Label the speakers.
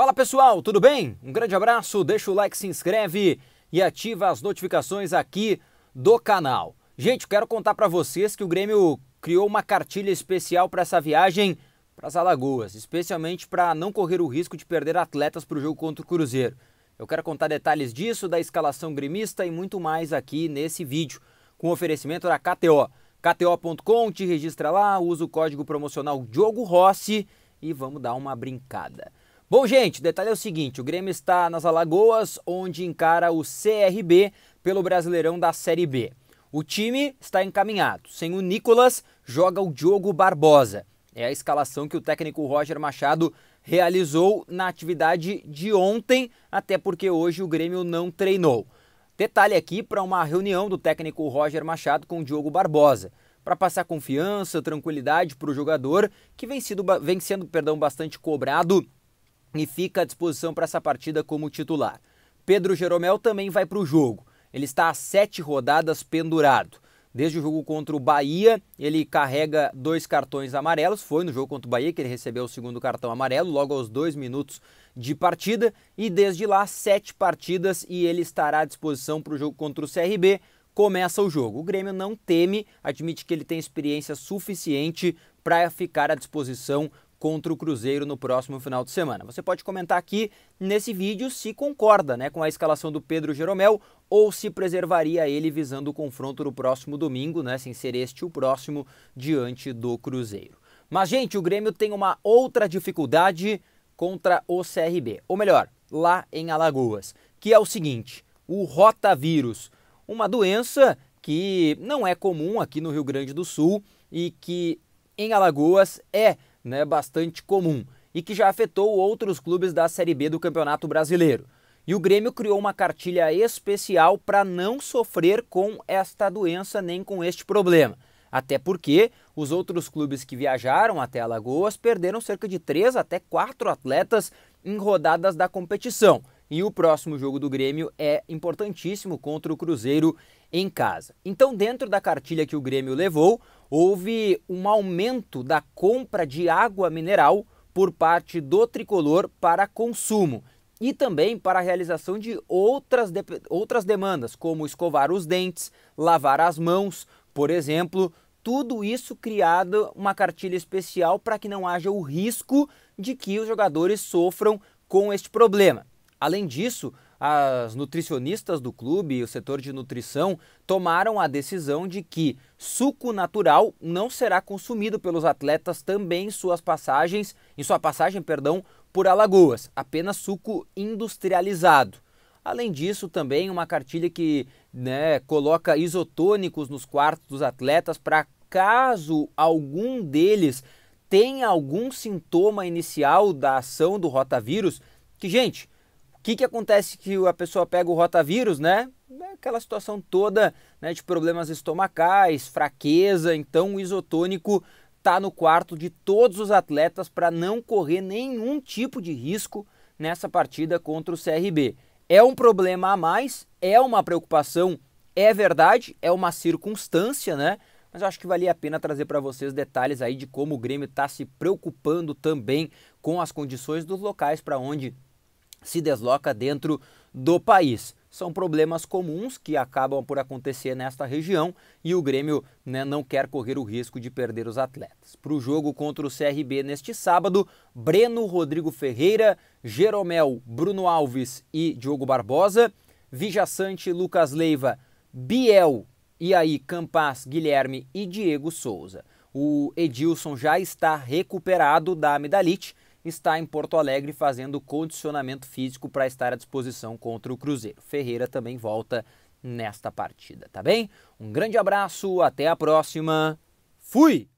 Speaker 1: Fala pessoal, tudo bem? Um grande abraço, deixa o like, se inscreve e ativa as notificações aqui do canal. Gente, quero contar para vocês que o Grêmio criou uma cartilha especial para essa viagem para as Alagoas, especialmente para não correr o risco de perder atletas para o jogo contra o Cruzeiro. Eu quero contar detalhes disso, da escalação gremista e muito mais aqui nesse vídeo, com oferecimento da KTO. KTO.com, te registra lá, usa o código promocional Diogo Rossi e vamos dar uma brincada. Bom, gente, o detalhe é o seguinte: o Grêmio está nas Alagoas, onde encara o CRB pelo Brasileirão da Série B. O time está encaminhado. Sem o Nicolas, joga o Diogo Barbosa. É a escalação que o técnico Roger Machado realizou na atividade de ontem, até porque hoje o Grêmio não treinou. Detalhe aqui para uma reunião do técnico Roger Machado com o Diogo Barbosa, para passar confiança, tranquilidade para o jogador que vem, sido, vem sendo perdão, bastante cobrado e fica à disposição para essa partida como titular. Pedro Jeromel também vai para o jogo. Ele está a sete rodadas pendurado. Desde o jogo contra o Bahia, ele carrega dois cartões amarelos. Foi no jogo contra o Bahia que ele recebeu o segundo cartão amarelo, logo aos dois minutos de partida. E desde lá, sete partidas e ele estará à disposição para o jogo contra o CRB. Começa o jogo. O Grêmio não teme, admite que ele tem experiência suficiente para ficar à disposição contra o Cruzeiro no próximo final de semana. Você pode comentar aqui nesse vídeo se concorda né, com a escalação do Pedro Jeromel ou se preservaria ele visando o confronto no próximo domingo, né, sem ser este o próximo, diante do Cruzeiro. Mas, gente, o Grêmio tem uma outra dificuldade contra o CRB, ou melhor, lá em Alagoas, que é o seguinte: o rotavírus, uma doença que não é comum aqui no Rio Grande do Sul e que em Alagoas é né, bastante comum e que já afetou outros clubes da Série B do Campeonato Brasileiro. E o Grêmio criou uma cartilha especial para não sofrer com esta doença nem com este problema. Até porque os outros clubes que viajaram até Alagoas perderam cerca de três até quatro atletas em rodadas da competição. E o próximo jogo do Grêmio é importantíssimo contra o Cruzeiro em casa. Então, dentro da cartilha que o Grêmio levou, houve um aumento da compra de água mineral por parte do tricolor para consumo e também para a realização de outras, de outras demandas, como escovar os dentes, lavar as mãos, por exemplo. Tudo isso criado uma cartilha especial para que não haja o risco de que os jogadores sofram com este problema. Além disso, as nutricionistas do clube e o setor de nutrição tomaram a decisão de que suco natural não será consumido pelos atletas também em suas passagens, em sua passagem, perdão, por Alagoas, apenas suco industrializado. Além disso, também uma cartilha que né, coloca isotônicos nos quartos dos atletas para caso algum deles tenha algum sintoma inicial da ação do rotavírus, que gente, o que, que acontece que a pessoa pega o rotavírus, né? É aquela situação toda né, de problemas estomacais, fraqueza. Então, o isotônico está no quarto de todos os atletas para não correr nenhum tipo de risco nessa partida contra o CRB. É um problema a mais, é uma preocupação, é verdade, é uma circunstância, né? Mas eu acho que valia a pena trazer para vocês detalhes aí de como o Grêmio está se preocupando também com as condições dos locais para onde se desloca dentro do país. São problemas comuns que acabam por acontecer nesta região e o Grêmio né, não quer correr o risco de perder os atletas. Para o jogo contra o CRB neste sábado, Breno Rodrigo Ferreira, Jeromel, Bruno Alves e Diogo Barbosa, Vijaçante, Lucas Leiva, Biel, e aí Campas, Guilherme e Diego Souza. O Edilson já está recuperado da amidalite está em Porto Alegre fazendo condicionamento físico para estar à disposição contra o Cruzeiro. Ferreira também volta nesta partida, tá bem? Um grande abraço, até a próxima. Fui!